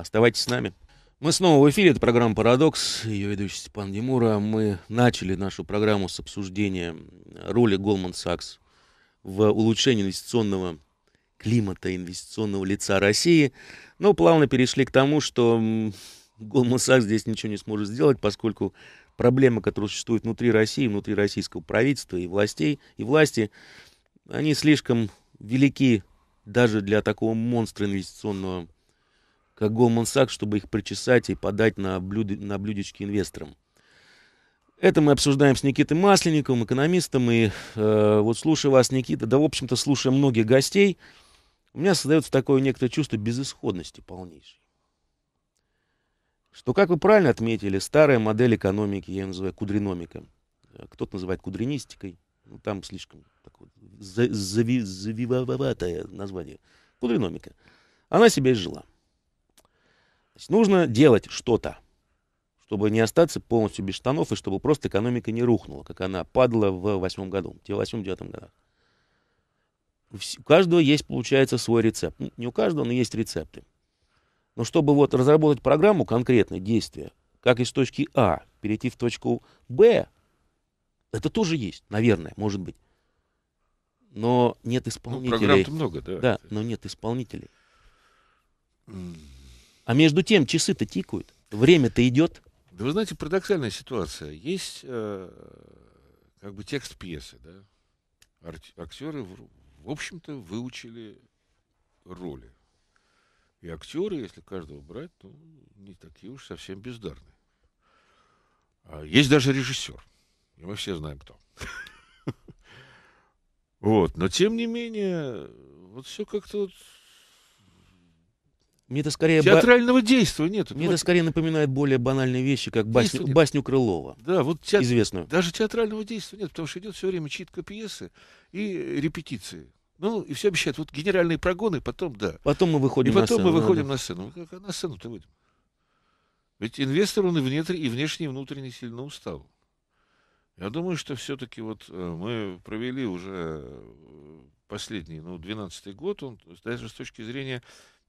Оставайтесь с нами. Мы снова в эфире. Это программа «Парадокс». Ее ведущий Степан Демура. Мы начали нашу программу с обсуждения роли Goldman Sachs в улучшении инвестиционного климата, инвестиционного лица России. Но плавно перешли к тому, что Goldman Sachs здесь ничего не сможет сделать, поскольку проблемы, которые существуют внутри России, внутри российского правительства и властей, и власти, они слишком велики даже для такого монстра инвестиционного как гомонсак, чтобы их причесать и подать на, блюд... на блюдечки инвесторам. Это мы обсуждаем с Никитой Масленниковым, экономистом. И э, вот слушая вас, Никита, да, в общем-то, слушая многих гостей, у меня создается такое некоторое чувство безысходности полнейшей. Что, как вы правильно отметили, старая модель экономики, я ее называю кудриномика. Кто-то называет кудринистикой. Ну, там слишком такое, зави, завивоватое название. Кудриномика. Она себя изжила. жила. Значит, нужно делать что-то, чтобы не остаться полностью без штанов и чтобы просто экономика не рухнула, как она падала в восьмом году, в восьмом-девятом годах. У каждого есть, получается, свой рецепт. Не у каждого, но есть рецепты. Но чтобы вот разработать программу конкретное действие, как из точки А перейти в точку Б, это тоже есть, наверное, может быть. Но нет ну, исполнителей. Ну, программ-то много, да. Да, но нет исполнителей. А между тем часы-то тикают, время-то идет. Да вы знаете, парадоксальная ситуация. Есть э, как бы текст пьесы, да? актеры, в, в общем-то, выучили роли. И актеры, если каждого брать, то не такие уж совсем бездарные. А есть даже режиссер. И мы все знаем, кто. Вот, но тем не менее, вот все как-то вот мне это скорее... Театрального действия нет. Мне это скорее напоминает более банальные вещи, как басню, басню Крылова. Да, вот театр... известную. Даже театрального действия нет, потому что идет все время читка пьесы и репетиции. Ну, и все обещают. Вот генеральные прогоны, потом, да. Потом мы выходим и потом на сцену. мы выходим да. на сцену. Ну, как на сцену-то выйдем? Ведь инвестор, он и, внутри, и внешний, и внутренне сильно устал. Я думаю, что все-таки вот э, мы провели уже э, последний, ну, 12-й год, он, даже с точки зрения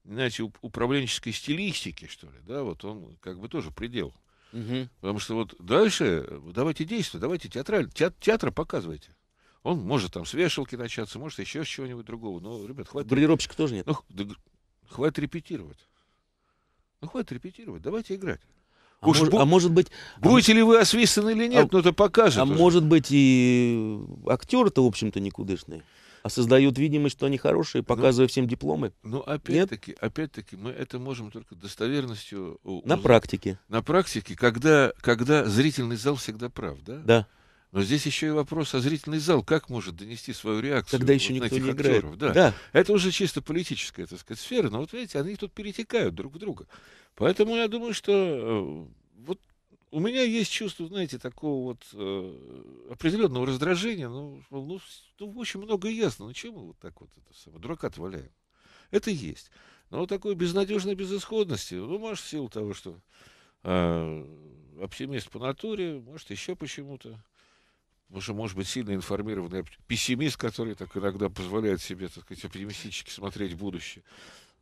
знаете, управленческой стилистики, что ли, да, вот он как бы тоже предел. Угу. Потому что вот дальше э, давайте действия, давайте театрально, театр, театра показывайте. Он может там с вешалки начаться, может еще с чего-нибудь другого. Но, ребят, хватит... Бронировщика тоже нет. Ну, да, хватит репетировать. Ну, хватит репетировать, давайте играть. А, Уж мож, бу- а может быть... А Будете а, ли вы освистаны или нет, а, но ну, это покажет. А уже. может быть и актер-то, в общем-то, никудышный а создают видимость, что они хорошие, ну, показывая но, всем дипломы. Но ну, опять-таки, опять-таки, мы это можем только достоверностью... Э, на практике. На практике, когда, когда зрительный зал всегда прав, да? Да. Но здесь еще и вопрос, а зрительный зал как может донести свою реакцию? Когда еще вот никто не играет. да. да. Это уже чисто политическая, так сказать, сфера, но вот видите, они тут перетекают друг в друга. Поэтому я думаю, что э, у меня есть чувство, знаете, такого вот э, определенного раздражения. Ну, ну, ну, очень много ясно. Ну, чем мы вот так вот это самое, дурака отваляем? Это есть. Но вот такой безнадежной безысходности, ну, может, в силу того, что э, оптимист по натуре, может, еще почему-то. Потому может быть, сильно информированный пессимист, который так иногда позволяет себе, так сказать, оптимистически смотреть будущее.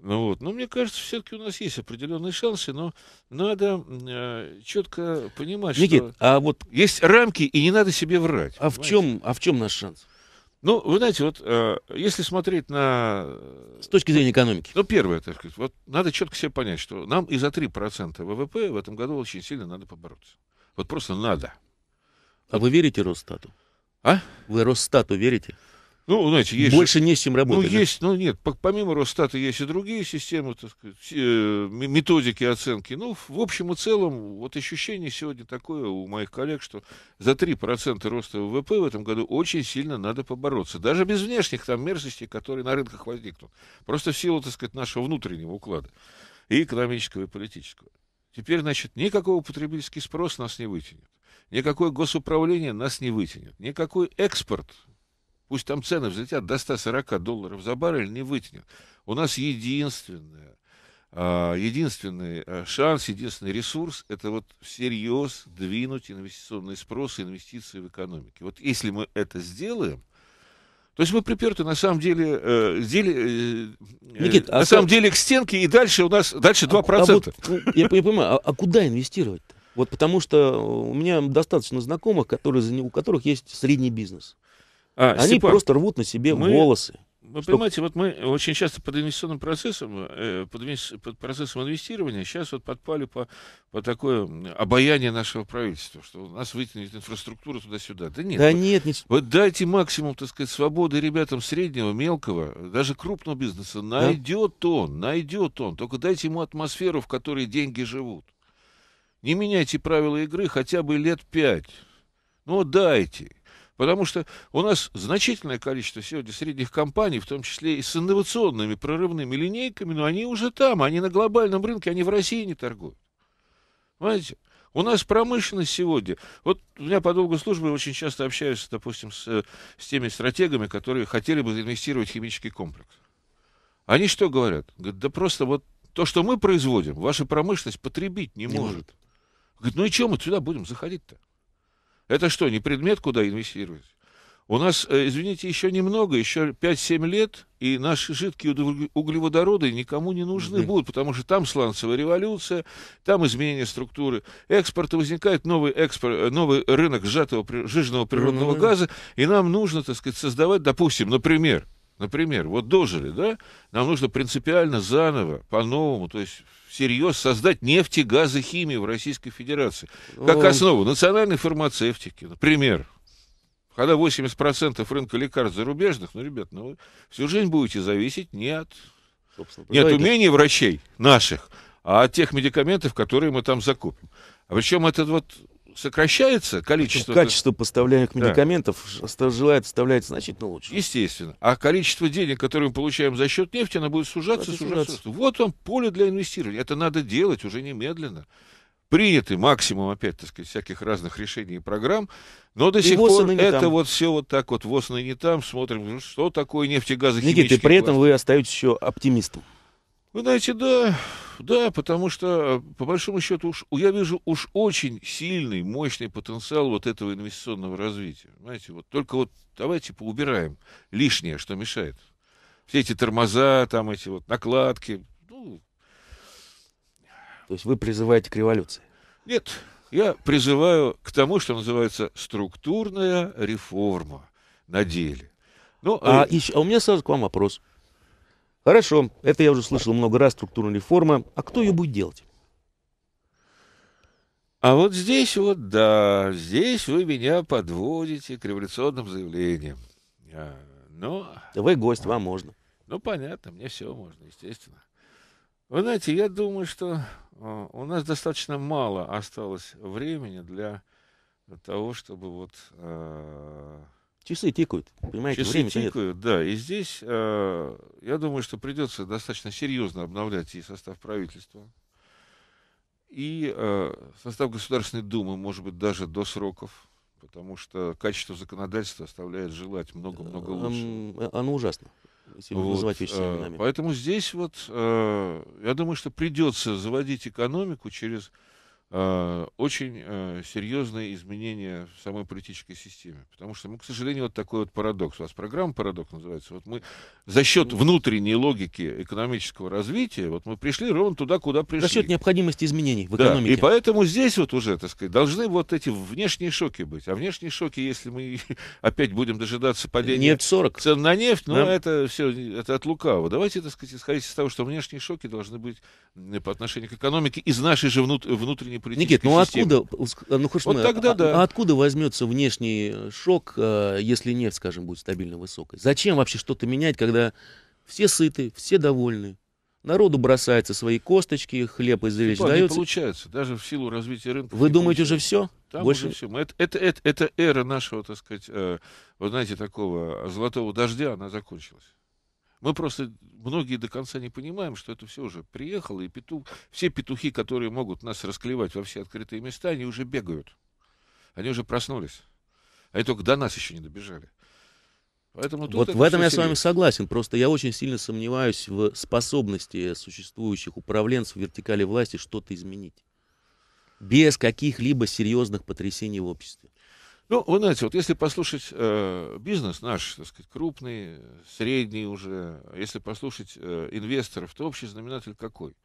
Ну, вот. Но ну, мне кажется, все-таки у нас есть определенные шансы, но надо э, четко понимать, Никит, что а вот... есть рамки, и не надо себе врать. А понимаете? в, чем, а в чем наш шанс? Ну, вы знаете, вот э, если смотреть на... С точки зрения экономики. Ну, первое, так сказать, вот надо четко себе понять, что нам и за 3% ВВП в этом году очень сильно надо побороться. Вот просто надо. А вот. вы верите Росстату? А? Вы Росстату верите? Ну, знаете, есть... Больше не с чем работать. Ну, есть, ну, нет, помимо Росстата есть и другие системы, так сказать, э, методики оценки. Ну, в общем и целом, вот ощущение сегодня такое у моих коллег, что за 3% роста ВВП в этом году очень сильно надо побороться. Даже без внешних там мерзостей, которые на рынках возникнут. Просто в силу, так сказать, нашего внутреннего уклада. И экономического, и политического. Теперь, значит, никакого потребительский спрос нас не вытянет. Никакое госуправление нас не вытянет. Никакой экспорт Пусть там цены взлетят до 140 долларов за баррель, не вытянет. У нас единственное, а, единственный э, шанс, единственный ресурс – это вот всерьез двинуть инвестиционный спрос и инвестиции в экономике. Вот если мы это сделаем, то есть мы приперты на самом деле, э, деле э, э, Никит, а на а самом как... деле к стенке, и дальше у нас дальше 2%. А, а вот, ну, я, я понимаю, а, а куда инвестировать-то? Вот потому что у меня достаточно знакомых, которые, у которых есть средний бизнес. А, Они Степан, просто рвут на себе мы, волосы. Вы что... понимаете, вот мы очень часто под инвестиционным процессом, э, под, под процессом инвестирования сейчас вот подпали по, по такое обаяние нашего правительства, что у нас вытянет инфраструктура туда-сюда. Да нет. Да вот, нет. Не... Вот дайте максимум, так сказать, свободы ребятам среднего, мелкого, даже крупного бизнеса. Найдет да? он, найдет он. Только дайте ему атмосферу, в которой деньги живут. Не меняйте правила игры хотя бы лет пять. Ну, дайте. Потому что у нас значительное количество сегодня средних компаний, в том числе и с инновационными прорывными линейками, но они уже там, они на глобальном рынке, они в России не торгуют. Понимаете? У нас промышленность сегодня. Вот у меня по долгу службы очень часто общаюсь, допустим, с, с теми стратегами, которые хотели бы инвестировать в химический комплекс. Они что говорят? Говорят, да просто вот то, что мы производим, ваша промышленность потребить не, не может. может. Говорит, ну и чем мы сюда будем заходить-то? Это что, не предмет, куда инвестировать? У нас, э, извините, еще немного, еще 5-7 лет, и наши жидкие углеводороды никому не нужны mm-hmm. будут, потому что там сланцевая революция, там изменение структуры экспорта, возникает новый, экспорт, э, новый рынок сжатого жиженного природного mm-hmm. газа, и нам нужно, так сказать, создавать, допустим, например, Например, вот дожили, да? Нам нужно принципиально заново, по-новому, то есть всерьез создать нефть и газы химии в Российской Федерации. Как основу национальной фармацевтики, например. Когда 80% рынка лекарств зарубежных, ну, ребят, ну, вы всю жизнь будете зависеть не от, не от умений врачей наших, а от тех медикаментов, которые мы там закупим. А причем этот вот сокращается количество... Причем качество поставляемых медикаментов да. желает вставлять значительно лучше. Естественно. А количество денег, которые мы получаем за счет нефти, оно будет сужаться, сужаться. сужаться. Вот вам поле для инвестирования. Это надо делать уже немедленно приняты максимум, опять, так сказать, всяких разных решений и программ, но до и сих пор это там. вот все вот так вот, ВОЗ и не там, смотрим, ну, что такое нефтегазохимический Никита, и при этом вы остаетесь еще оптимистом. Вы знаете, да, да, потому что, э, по большому счету, уж, я вижу уж очень сильный, мощный потенциал вот этого инвестиционного развития. Знаете, вот только вот давайте поубираем лишнее, что мешает. Все эти тормоза, там эти вот накладки. Ну... То есть вы призываете к революции? Нет, я призываю к тому, что называется структурная реформа на деле. Ну, а, э... еще, а у меня сразу к вам вопрос. Хорошо, это я уже слышал много раз, структурная реформа. А кто ее будет делать? А вот здесь вот, да, здесь вы меня подводите к революционным заявлениям. А, но... Ну, вы гость, вам можно. Ну, понятно, мне все можно, естественно. Вы знаете, я думаю, что а, у нас достаточно мало осталось времени для того, чтобы вот а, Часы тикают, понимаете? Часы время тикают, нет. да. И здесь, э, я думаю, что придется достаточно серьезно обновлять и состав правительства, и э, состав Государственной Думы, может быть, даже до сроков, потому что качество законодательства оставляет желать много-много э, лучше. Э, оно ужасно. Если вот, называть вещи э, именами. Поэтому здесь вот, э, я думаю, что придется заводить экономику через Э, очень э, серьезные изменения в самой политической системе. Потому что, мы, к сожалению, вот такой вот парадокс. У вас программа «Парадокс» называется. Вот мы за счет ну. внутренней логики экономического развития, вот мы пришли ровно туда, куда пришли. За счет необходимости изменений в экономике. Да, и поэтому здесь вот уже, так сказать, должны вот эти внешние шоки быть. А внешние шоки, если мы опять будем дожидаться падения нет 40. цен на нефть, ну, да. это все это от лукавого. Давайте, так сказать, исходить из того, что внешние шоки должны быть по отношению к экономике из нашей же внутренней политической Никит, ну откуда, ну, хоть вот мы, тогда, а, да. А откуда возьмется внешний э, шок, э, если нефть, скажем, будет стабильно высокой? Зачем вообще что-то менять, когда все сыты, все довольны? Народу бросаются свои косточки, хлеб и зрелищ дается. Не получается, даже в силу развития рынка. Вы думаете, уже все? Там Больше... уже все. Это, это, это, это эра нашего, так сказать, э, вы знаете, такого золотого дождя, она закончилась. Мы просто многие до конца не понимаем, что это все уже приехало, и петух, все петухи, которые могут нас расклевать во все открытые места, они уже бегают. Они уже проснулись. Они только до нас еще не добежали. Поэтому тут вот это в этом я серьезно. с вами согласен. Просто я очень сильно сомневаюсь в способности существующих управленцев вертикали власти что-то изменить. Без каких-либо серьезных потрясений в обществе. Ну, вы знаете, вот если послушать э, бизнес наш, так сказать, крупный, средний уже, если послушать э, инвесторов, то общий знаменатель какой?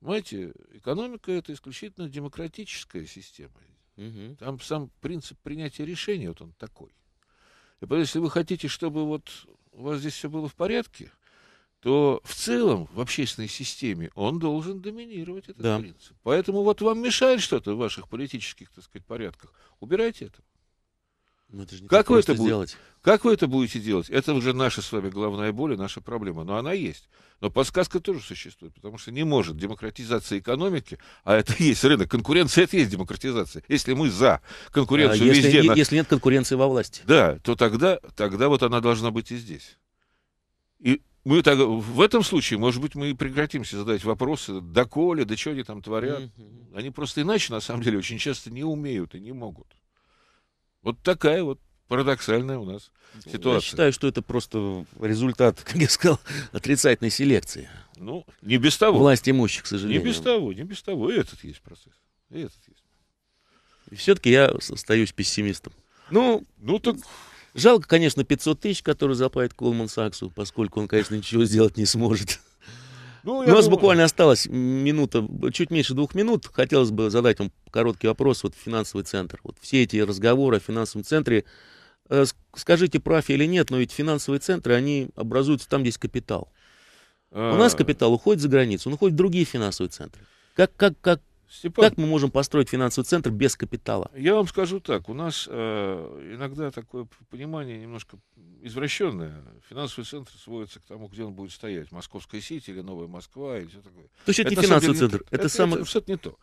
Понимаете, экономика это исключительно демократическая система. Угу. Там сам принцип принятия решений, вот он такой. И поэтому, если вы хотите, чтобы вот у вас здесь все было в порядке, то в целом в общественной системе он должен доминировать этот да. принцип. Поэтому вот вам мешает что-то в ваших политических, так сказать, порядках. Убирайте это. Но ну, это же не как вы это будете делать? Как вы это будете делать? Это уже наша с вами главная боль и наша проблема. Но она есть. Но подсказка тоже существует, потому что не может демократизация экономики, а это есть рынок. Конкуренция это есть демократизация. Если мы за конкуренцию а если, везде... На... Если нет конкуренции во власти. Да, то тогда, тогда вот она должна быть и здесь. И мы так, в этом случае, может быть, мы и прекратимся задать вопросы, доколе, да что они там творят. Они просто иначе, на самом деле, очень часто не умеют и не могут. Вот такая вот парадоксальная у нас ситуация. Я считаю, что это просто результат, как я сказал, отрицательной селекции. Ну, не без того. Власть имущих, к сожалению. Не без того, не без того. И этот есть процесс. И этот есть. И все-таки я остаюсь пессимистом. Ну, ну так... Жалко, конечно, 500 тысяч, которые заплатит Колман Саксу, поскольку он, конечно, ничего сделать не сможет. Ну, У нас думаю... буквально осталось минута, чуть меньше двух минут. Хотелось бы задать вам короткий вопрос. Вот финансовый центр. Вот все эти разговоры о финансовом центре. Э, скажите, прав или нет, но ведь финансовые центры, они образуются там, где есть капитал. У нас а. капитал уходит за границу, он уходит в другие финансовые центры. Как, как, как, Степан, как мы можем построить финансовый центр без капитала? Я вам скажу так, у нас э, иногда такое понимание немножко извращенное. Финансовый центр сводится к тому, где он будет стоять. Московская сеть или Новая Москва или все такое. То есть это, это не финансовый центр. Не, это, это, самое... это, это, это не то.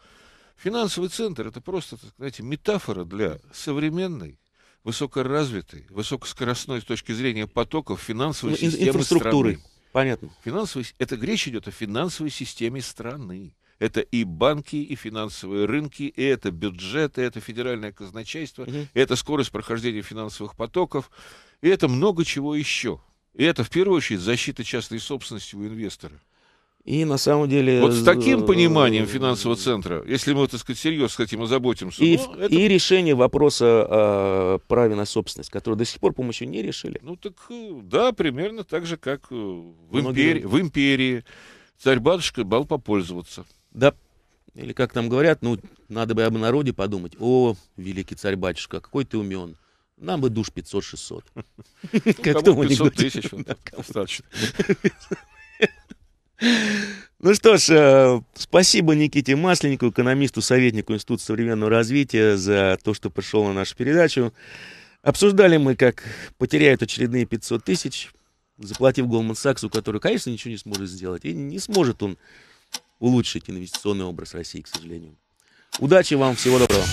Финансовый центр это просто, так, знаете, метафора для современной высокоразвитой, высокоскоростной с точки зрения потоков финансовой ну, системы инфраструктуры. страны. Понятно. Финансовый, это речь идет о финансовой системе страны. Это и банки, и финансовые рынки, и это бюджеты, это федеральное казначейство, угу. это скорость прохождения финансовых потоков, и это много чего еще. И это, в первую очередь, защита частной собственности у инвестора. И на самом деле... Вот с таким э, пониманием финансового центра, если мы, так сказать, серьезно хотим, этим озаботимся... И, ну, это... и решение вопроса о а, праве на собственность, который до сих пор, по-моему, еще не решили. Ну так, э, да, примерно так же, как э, в, Многие... импери... в империи. Царь-батюшка бал попользоваться. Да, или как там говорят, ну, надо бы об народе подумать. О, великий царь-батюшка, какой ты умен. Нам бы душ 500-600. Ну, как 500 тысяч достаточно. Ну что ж, э, спасибо Никите Масленнику, экономисту, советнику Института современного развития за то, что пришел на нашу передачу. Обсуждали мы, как потеряют очередные 500 тысяч, заплатив Голман Саксу, который, конечно, ничего не сможет сделать. И не сможет он улучшить инвестиционный образ России, к сожалению. Удачи вам, всего доброго.